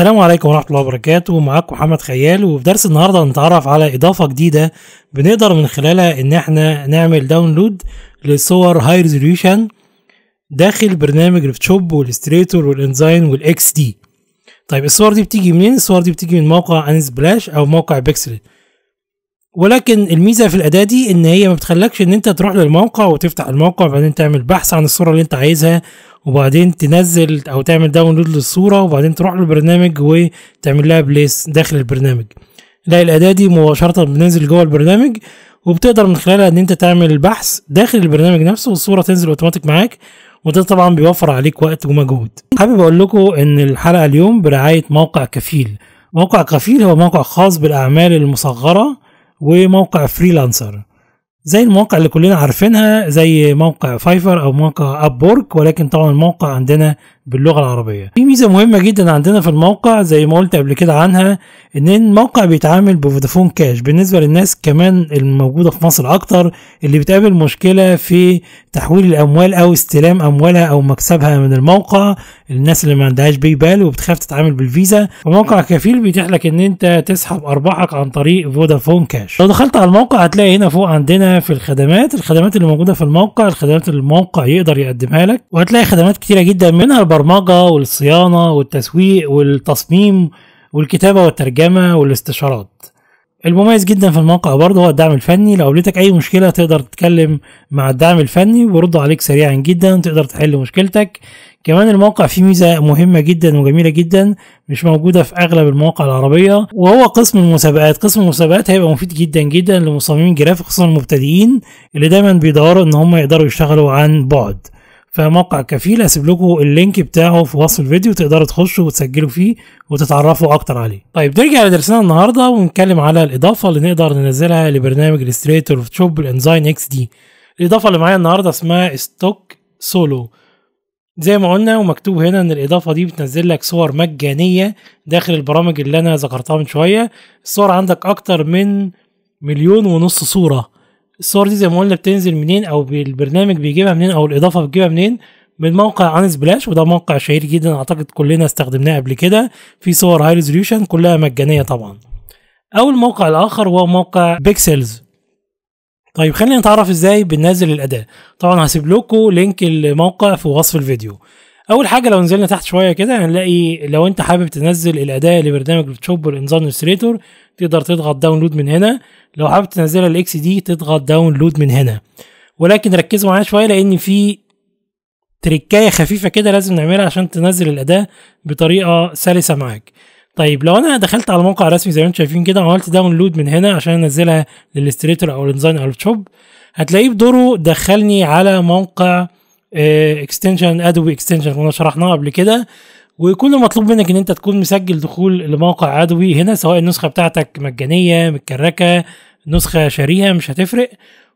السلام عليكم ورحمة الله وبركاته معاكم محمد خيال وفي درس النهاردة هنتعرف على إضافة جديدة بنقدر من خلالها إن إحنا نعمل داونلود لصور هاي ريزوليوشن داخل برنامج الفوتوشوب والإستريتور والإنزاين والإكس دي طيب الصور دي بتيجي منين؟ الصور دي بتيجي من موقع أنسبلاش أو موقع بيكسل ولكن الميزة في الأداة دي إن هي ما بتخلكش إن أنت تروح للموقع وتفتح الموقع وبعدين تعمل بحث عن الصورة اللي أنت عايزها وبعدين تنزل او تعمل داونلود للصوره وبعدين تروح للبرنامج وتعمل لها بليس داخل البرنامج لا الاداه دي مباشره بننزل جوه البرنامج وبتقدر من خلالها ان انت تعمل بحث داخل البرنامج نفسه والصوره تنزل اوتوماتيك معاك وده طبعا بيوفر عليك وقت ومجهود حابب اقول لكم ان الحلقه اليوم برعايه موقع كفيل موقع كفيل هو موقع خاص بالاعمال المصغره وموقع فريلانسر زي المواقع اللي كلنا عارفينها زي موقع فايفر او موقع اب ولكن طبعا الموقع عندنا باللغه العربيه في ميزه مهمه جدا عندنا في الموقع زي ما قلت قبل كده عنها ان الموقع بيتعامل بفودافون كاش بالنسبه للناس كمان الموجوده في مصر اكتر اللي بتقابل مشكله في تحويل الاموال او استلام اموالها او مكسبها من الموقع الناس اللي ما عندهاش باي بال وبتخاف تتعامل بالفيزا فموقع كفيل بيتيح لك ان انت تسحب ارباحك عن طريق فودافون كاش لو دخلت على الموقع هتلاقي هنا فوق عندنا في الخدمات الخدمات اللي موجوده في الموقع الخدمات اللي الموقع يقدر يقدمها لك وهتلاقي خدمات كتيره جدا منها البرمجه والصيانه والتسويق والتصميم والكتابه والترجمه والاستشارات المميز جدا في الموقع برضه هو الدعم الفني لو قابلتك اي مشكله تقدر تتكلم مع الدعم الفني ويردوا عليك سريعا جدا تقدر تحل مشكلتك كمان الموقع فيه ميزه مهمه جدا وجميله جدا مش موجوده في اغلب المواقع العربيه وهو قسم المسابقات قسم المسابقات هيبقى مفيد جدا جدا لمصممين جرافيك خصوصا المبتدئين اللي دايما بيدوروا ان هم يقدروا يشتغلوا عن بعد فموقع كفيل هسيب لكم اللينك بتاعه في وصف الفيديو تقدروا تخشوا وتسجلوا فيه وتتعرفوا اكتر عليه طيب نرجع لدرسنا النهارده ونتكلم على الاضافه اللي نقدر ننزلها لبرنامج الستريتور تشوب الانزاين اكس دي الاضافه اللي معايا النهارده اسمها ستوك سولو زي ما قلنا ومكتوب هنا ان الاضافه دي بتنزل لك صور مجانيه داخل البرامج اللي انا ذكرتها من شويه الصور عندك اكتر من مليون ونص صوره الصور دي زي ما قلنا بتنزل منين او البرنامج بيجيبها منين او الاضافه بتجيبها منين من موقع عن سبلاش وده موقع شهير جدا اعتقد كلنا استخدمناه قبل كده في صور هاي ريزوليوشن كلها مجانيه طبعا او الموقع الاخر هو موقع بيكسلز طيب خلينا نتعرف ازاي بننزل الاداه طبعا هسيب لكم لينك الموقع في وصف الفيديو اول حاجه لو نزلنا تحت شويه كده هنلاقي لو انت حابب تنزل الاداه لبرنامج فوتوشوب والانظار الستريتور تقدر تضغط داونلود من هنا لو حابب تنزلها الاكس دي تضغط داونلود من هنا ولكن ركزوا معايا شويه لان في تريكايه خفيفه كده لازم نعملها عشان تنزل الاداه بطريقه سلسه معاك طيب لو انا دخلت على الموقع الرسمي زي ما انتم شايفين كده وعملت داونلود من هنا عشان انزلها للاستريتور او الانزاين او الشوب هتلاقيه بدوره دخلني على موقع اكستنشن ادوبي اكستنشن كنا شرحناه قبل كده وكل مطلوب منك ان انت تكون مسجل دخول لموقع عدوي هنا سواء النسخه بتاعتك مجانيه متكركه نسخه شاريها مش هتفرق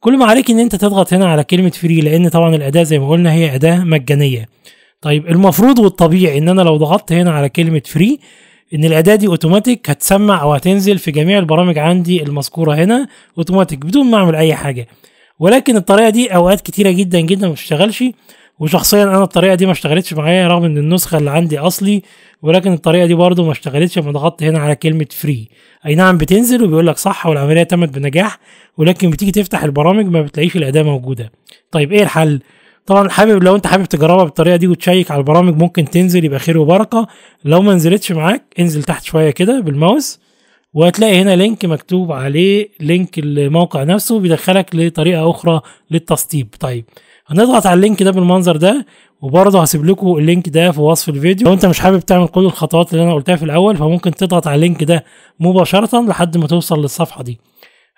كل ما عليك ان انت تضغط هنا على كلمه فري لان طبعا الاداه زي ما قلنا هي اداه مجانيه طيب المفروض والطبيعي ان انا لو ضغطت هنا على كلمه فري ان الاداه دي اوتوماتيك هتسمع او هتنزل في جميع البرامج عندي المذكوره هنا اوتوماتيك بدون ما اعمل اي حاجه ولكن الطريقه دي اوقات كتيره جدا جدا ما بتشتغلش وشخصيا انا الطريقه دي ما اشتغلتش معايا رغم ان النسخه اللي عندي اصلي ولكن الطريقه دي برضه ما اشتغلتش لما ضغطت هنا على كلمه فري اي نعم بتنزل وبيقول لك صح والعمليه تمت بنجاح ولكن بتيجي تفتح البرامج ما بتلاقيش الاداه موجوده طيب ايه الحل طبعا حابب لو انت حابب تجربها بالطريقه دي وتشيك على البرامج ممكن تنزل يبقى خير وبركه لو ما نزلتش معاك انزل تحت شويه كده بالماوس وهتلاقي هنا لينك مكتوب عليه لينك الموقع نفسه بيدخلك لطريقه اخرى للتسطيب طيب هنضغط على اللينك ده بالمنظر ده وبرضه هسيب لكم اللينك ده في وصف الفيديو لو انت مش حابب تعمل كل الخطوات اللي انا قلتها في الاول فممكن تضغط على اللينك ده مباشره لحد ما توصل للصفحه دي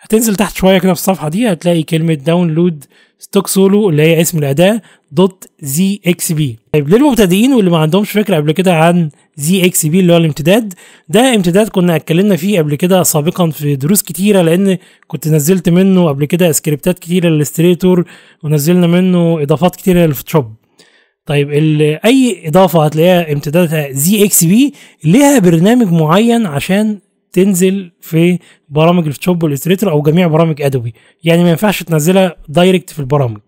هتنزل تحت شويه كده في الصفحه دي هتلاقي كلمه داونلود ستوك سولو اللي هي اسم الاداه دوت زي اكس بي طيب للمبتدئين واللي ما عندهمش فكره قبل كده عن زي اكس بي اللي هو الامتداد ده امتداد كنا اتكلمنا فيه قبل كده سابقا في دروس كتيره لان كنت نزلت منه قبل كده سكريبتات كتيره للاستريتور ونزلنا منه اضافات كتيره للفوتوشوب طيب اي اضافه هتلاقيها امتدادها زي اكس بي ليها برنامج معين عشان تنزل في برامج الفوتوشوب والاستريتور او جميع برامج ادوبي يعني ما ينفعش تنزلها دايركت في البرامج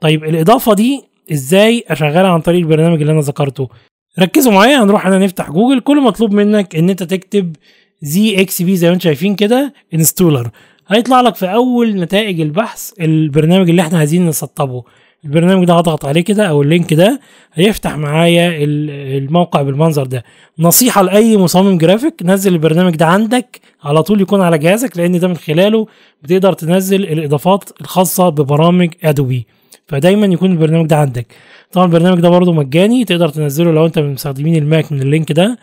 طيب الاضافه دي ازاي اشغلها عن طريق البرنامج اللي انا ذكرته ركزوا معايا هنروح انا نفتح جوجل كل مطلوب منك ان انت تكتب زي اكس بي زي ما انتم شايفين كده انستولر هيطلع لك في اول نتائج البحث البرنامج اللي احنا عايزين نسطبه البرنامج ده هضغط عليه كده او اللينك ده هيفتح معايا الموقع بالمنظر ده نصيحه لاي مصمم جرافيك نزل البرنامج ده عندك على طول يكون على جهازك لان ده من خلاله بتقدر تنزل الاضافات الخاصه ببرامج ادوبي فدايما يكون البرنامج ده عندك طبعا البرنامج ده برضه مجاني تقدر تنزله لو انت من مستخدمين الماك من اللينك ده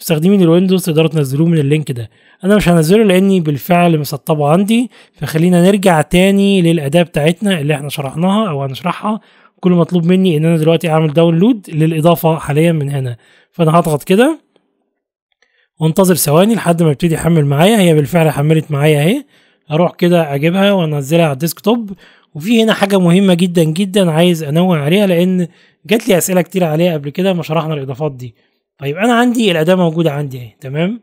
مستخدمين الويندوز تقدروا تنزلوه من اللينك ده انا مش هنزله لاني بالفعل مسطبه عندي فخلينا نرجع تاني للاداه بتاعتنا اللي احنا شرحناها او هنشرحها كل مطلوب مني ان انا دلوقتي اعمل داونلود للاضافه حاليا من هنا فانا هضغط كده وانتظر ثواني لحد ما يبتدي يحمل معايا هي بالفعل حملت معايا اهي اروح كده اجيبها وانزلها على الديسك توب وفي هنا حاجه مهمه جدا جدا عايز انوه عليها لان جات لي اسئله كتير عليها قبل كده ما شرحنا الاضافات دي طيب انا عندي الاداه موجوده عندي اهي تمام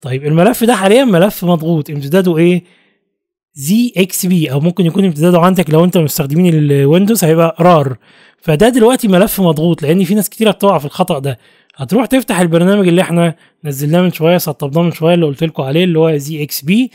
طيب الملف ده حاليا ملف مضغوط امتداده ايه زي اكس بي او ممكن يكون امتداده عندك لو انت مستخدمين الويندوز هيبقى رار فده دلوقتي ملف مضغوط لان في ناس كتير بتقع في الخطا ده هتروح تفتح البرنامج اللي احنا نزلناه من شويه سطبناه من شويه اللي قلت لكم عليه اللي هو زي اكس بي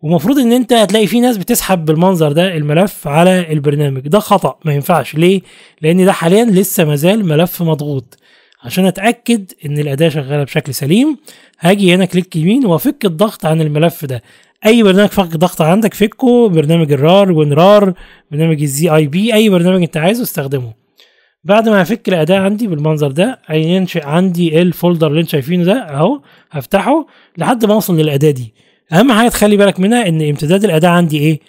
ومفروض ان انت هتلاقي في ناس بتسحب بالمنظر ده الملف على البرنامج ده خطا ما ينفعش ليه لان ده حاليا لسه مازال ملف مضغوط عشان اتاكد ان الاداه شغاله بشكل سليم هاجي هنا كليك يمين وافك الضغط عن الملف ده اي برنامج فك ضغط عندك فكه برنامج الرار ونرار برنامج الزي اي بي اي برنامج انت عايزه استخدمه بعد ما افك الاداه عندي بالمنظر ده هينشئ عندي الفولدر اللي انت شايفينه ده اهو هفتحه لحد ما اوصل للاداه دي اهم حاجه تخلي بالك منها ان امتداد الاداه عندي ايه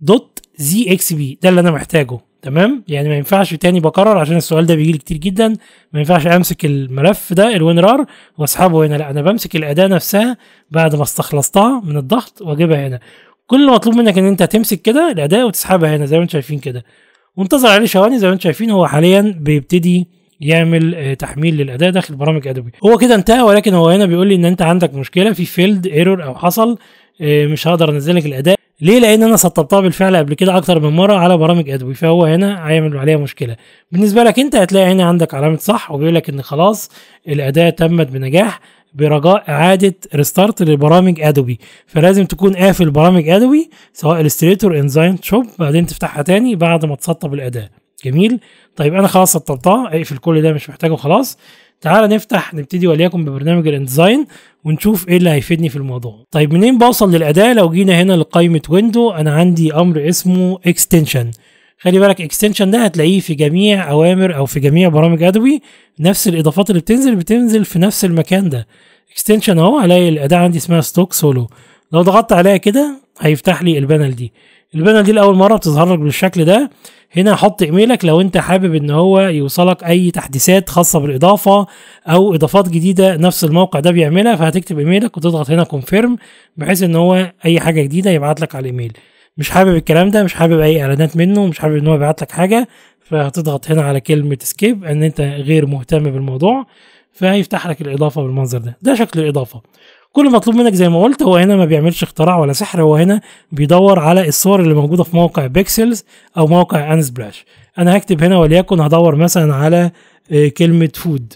دوت زي اكس بي ده اللي انا محتاجه تمام يعني ما ينفعش تاني بكرر عشان السؤال ده بيجي لي كتير جدا ما ينفعش امسك الملف ده الوينرار واسحبه هنا لا انا بمسك الاداه نفسها بعد ما استخلصتها من الضغط واجيبها هنا كل اللي مطلوب منك ان انت تمسك كده الاداه وتسحبها هنا زي ما انتم شايفين كده وانتظر عليه ثواني زي ما انتم شايفين هو حاليا بيبتدي يعمل آه، تحميل للاداه داخل برامج ادوبي هو كده انتهى ولكن هو هنا بيقول لي ان انت عندك مشكله في فيلد ايرور او حصل آه، مش هقدر انزل لك الاداه ليه لان انا سطبتها بالفعل قبل كده اكتر من مره على برامج ادوبي فهو هنا هيعمل عليها مشكله بالنسبه لك انت هتلاقي هنا عندك علامه صح وبيقول لك ان خلاص الاداه تمت بنجاح برجاء اعاده ريستارت لبرامج ادوبي فلازم تكون قافل برامج ادوبي سواء الستريتور انزاين شوب بعدين تفتحها تاني بعد ما تسطب الاداه جميل طيب انا خلاص سطبتها اقفل كل ده مش محتاجه خلاص تعال نفتح نبتدي وليكن ببرنامج الانديزاين ونشوف ايه اللي هيفيدني في الموضوع طيب منين بوصل للاداه لو جينا هنا لقائمه ويندو انا عندي امر اسمه اكستنشن خلي بالك اكستنشن ده هتلاقيه في جميع اوامر او في جميع برامج ادوبي نفس الاضافات اللي بتنزل بتنزل في نفس المكان ده اكستنشن اهو هلاقي الاداه عندي اسمها ستوك سولو لو ضغطت عليها كده هيفتح لي البانل دي البانر دي لاول مره بتظهر لك بالشكل ده هنا حط ايميلك لو انت حابب ان هو يوصلك اي تحديثات خاصه بالاضافه او اضافات جديده نفس الموقع ده بيعملها فهتكتب ايميلك وتضغط هنا كونفيرم بحيث ان هو اي حاجه جديده يبعت لك على الايميل مش حابب الكلام ده مش حابب اي اعلانات منه مش حابب ان هو يبعت لك حاجه فهتضغط هنا على كلمه سكيب ان انت غير مهتم بالموضوع فهيفتح لك الاضافه بالمنظر ده ده شكل الاضافه كل مطلوب منك زي ما قلت هو هنا ما بيعملش اختراع ولا سحر هو هنا بيدور على الصور اللي موجوده في موقع بيكسلز او موقع انسبلاش انا هكتب هنا وليكن هدور مثلا على آه، كلمه فود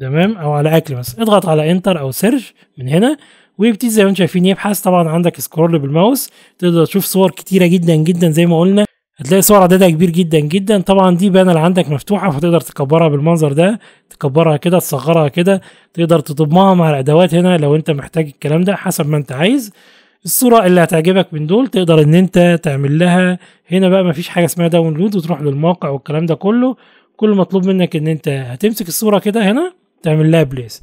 تمام او على اكل مثلا اضغط على انتر او سيرش من هنا ويبتدي زي ما انتم شايفين يبحث طبعا عندك سكرول بالماوس تقدر تشوف صور كتيره جدا جدا زي ما قلنا هتلاقي صور عددها كبير جدا جدا طبعا دي بانل عندك مفتوحه فتقدر تكبرها بالمنظر ده تكبرها كده تصغرها كده تقدر تضمها مع الادوات هنا لو انت محتاج الكلام ده حسب ما انت عايز الصوره اللي هتعجبك من دول تقدر ان انت تعمل لها هنا بقى مفيش حاجه اسمها داونلود وتروح للموقع والكلام ده كله كل مطلوب منك ان انت هتمسك الصوره كده هنا تعمل لها بليس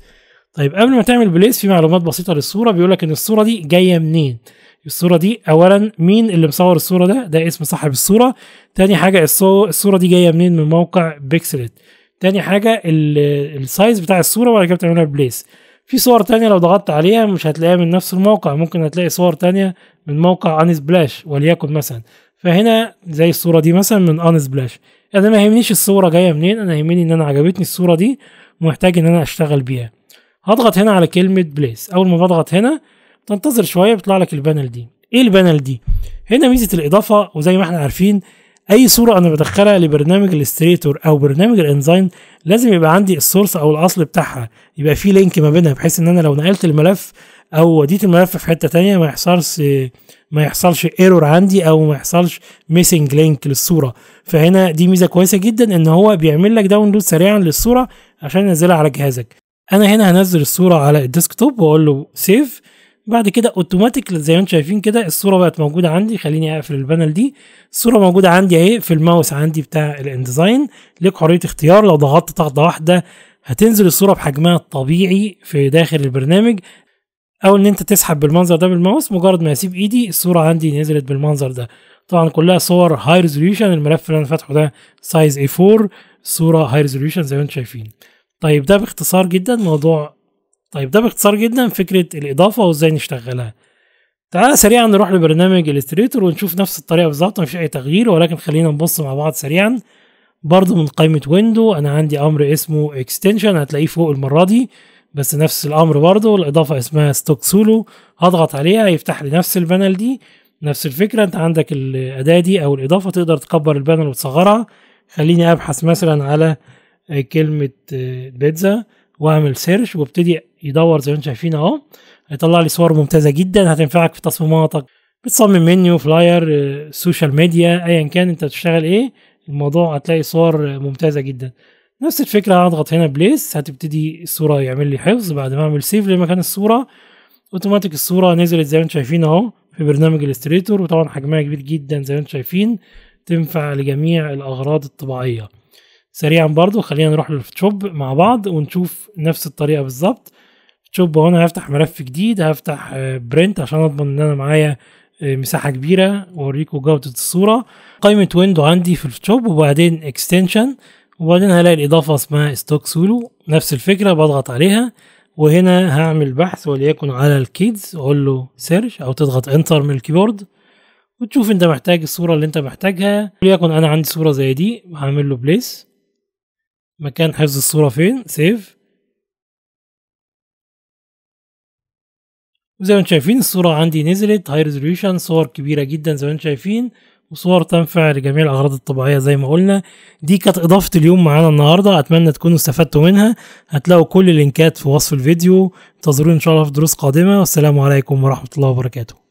طيب قبل ما تعمل بليس في معلومات بسيطه للصوره بيقول لك ان الصوره دي جايه منين الصوره دي اولا مين اللي مصور الصوره ده ده اسم صاحب الصوره تاني حاجه الصوره دي جايه منين من موقع بيكسلت تاني حاجه السايز بتاع الصوره وبعد كده بتعملها بليس في صور تانية لو ضغطت عليها مش هتلاقيها من نفس الموقع ممكن هتلاقي صور تانية من موقع انس سبلاش وليكن مثلا فهنا زي الصوره دي مثلا من انس سبلاش انا ما يهمنيش الصوره جايه منين انا يهمني ان انا عجبتني الصوره دي ومحتاج ان انا اشتغل بيها هضغط هنا على كلمه بليس اول ما بضغط هنا تنتظر شويه بيطلع لك البانل دي ايه البانل دي هنا ميزه الاضافه وزي ما احنا عارفين اي صوره انا بدخلها لبرنامج الاستريتور او برنامج الانزاين لازم يبقى عندي السورس او الاصل بتاعها يبقى في لينك ما بينها بحيث ان انا لو نقلت الملف او وديت الملف في حته تانية ما يحصلش ما يحصلش ايرور عندي او ما يحصلش ميسنج لينك للصوره فهنا دي ميزه كويسه جدا ان هو بيعمل لك داونلود سريعا للصوره عشان ينزلها على جهازك انا هنا هنزل الصوره على الديسكتوب واقول له سيف بعد كده اوتوماتيك زي ما انتم شايفين كده الصوره بقت موجوده عندي خليني اقفل البانل دي الصوره موجوده عندي اهي في الماوس عندي بتاع الانديزاين ليك حريه اختيار لو ضغطت ضغطه واحده هتنزل الصوره بحجمها الطبيعي في داخل البرنامج او ان انت تسحب بالمنظر ده بالماوس مجرد ما اسيب ايدي الصوره عندي نزلت بالمنظر ده طبعا كلها صور هاي ريزوليوشن الملف اللي انا فاتحه ده سايز A4 صوره هاي ريزوليوشن زي ما انتم شايفين طيب ده باختصار جدا موضوع طيب ده باختصار جدا فكره الاضافه وازاي نشتغلها تعال سريعا نروح لبرنامج الستريتور ونشوف نفس الطريقه بالظبط مفيش اي تغيير ولكن خلينا نبص مع بعض سريعا برضه من قائمه ويندو انا عندي امر اسمه اكستنشن هتلاقيه فوق المره دي بس نفس الامر برضه الاضافه اسمها ستوك سولو هضغط عليها يفتح لي نفس البانل دي نفس الفكره انت عندك الاداه دي او الاضافه تقدر تكبر البانل وتصغرها خليني ابحث مثلا على كلمه بيتزا واعمل سيرش وابتدي يدور زي ما انتم شايفين اهو هيطلع لي صور ممتازه جدا هتنفعك في تصميماتك بتصمم منيو فلاير آه، سوشيال ميديا ايا كان انت بتشتغل ايه الموضوع هتلاقي صور آه، ممتازه جدا نفس الفكره هضغط هنا بليس هتبتدي الصوره يعمل لي حفظ بعد ما اعمل سيف لمكان الصوره اوتوماتيك الصوره نزلت زي ما انتم شايفين اهو في برنامج الستريتور وطبعا حجمها كبير جدا زي ما انتم شايفين تنفع لجميع الاغراض الطباعيه سريعا برضو خلينا نروح للفوتوشوب مع بعض ونشوف نفس الطريقه بالظبط شوف هنا هفتح ملف جديد هفتح برنت آه، عشان اضمن ان انا معايا آه، مساحه كبيره واوريكم جوده الصوره قائمه ويندو عندي في الفوتوشوب وبعدين اكستنشن وبعدين هلاقي الاضافه اسمها ستوك سولو نفس الفكره بضغط عليها وهنا هعمل بحث وليكن على الكيدز اقول له سيرش او تضغط انتر من الكيبورد وتشوف انت محتاج الصوره اللي انت محتاجها وليكن انا عندي صوره زي دي هعمل له بليس مكان حفظ الصوره فين سيف وزي ما انتم شايفين الصورة عندي نزلت هاي ريزوليوشن صور كبيرة جدا زي ما انتم شايفين وصور تنفع لجميع الاغراض الطبيعية زي ما قلنا دي كانت إضافة اليوم معانا النهاردة أتمنى تكونوا استفدتوا منها هتلاقوا كل اللينكات في وصف الفيديو انتظرونا إن شاء الله في دروس قادمة والسلام عليكم ورحمة الله وبركاته